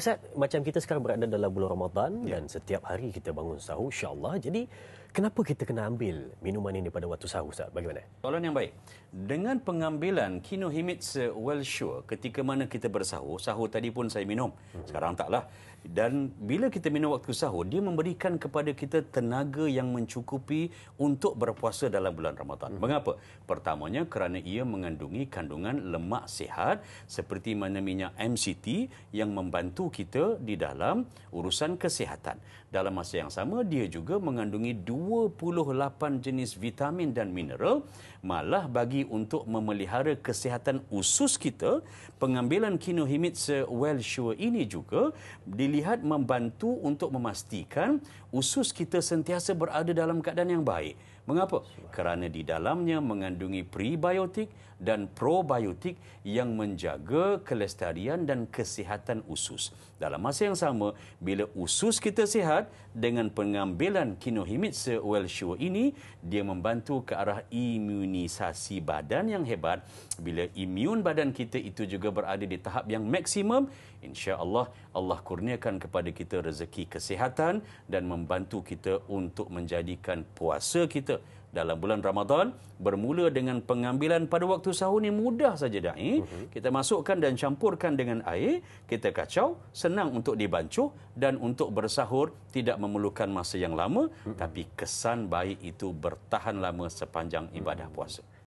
Ustaz, macam kita sekarang berada dalam bulan Ramadan ya. dan setiap hari kita bangun sahur, insyaAllah. Jadi, Kenapa kita kena ambil minuman ini pada waktu sahur, Ustaz? Bagaimana? Soalan yang baik. Dengan pengambilan kinohimit Kinohimitsu sure, ketika mana kita bersahur, sahur tadi pun saya minum. Hmm. Sekarang taklah. Dan bila kita minum waktu sahur, dia memberikan kepada kita tenaga yang mencukupi untuk berpuasa dalam bulan Ramadan. Hmm. Mengapa? Pertamanya kerana ia mengandungi kandungan lemak sihat seperti mana minyak MCT yang membantu kita di dalam urusan kesihatan. Dalam masa yang sama, dia juga mengandungi dua 28 jenis vitamin dan mineral malah bagi untuk memelihara kesihatan usus kita pengambilan kinohimitsa wellsure ini juga dilihat membantu untuk memastikan usus kita sentiasa berada dalam keadaan yang baik mengapa kerana di dalamnya mengandungi prebiotik dan probiotik yang menjaga kelestarian dan kesihatan usus dalam masa yang sama bila usus kita sihat dengan pengambilan kinohimitsa Well Welshua ini dia membantu ke arah imunisasi badan yang hebat bila imun badan kita itu juga berada di tahap yang maksimum insya-Allah Allah kurniakan kepada kita rezeki kesihatan dan membantu kita untuk menjadikan puasa kita dalam bulan Ramadan bermula dengan pengambilan pada waktu sahur ni mudah saja dah eh? uh-huh. kita masukkan dan campurkan dengan air kita kacau senang untuk dibancuh dan untuk bersahur tidak memerlukan masa yang lama uh-huh. tapi kesan baik itu bertahan lama sepanjang ibadah puasa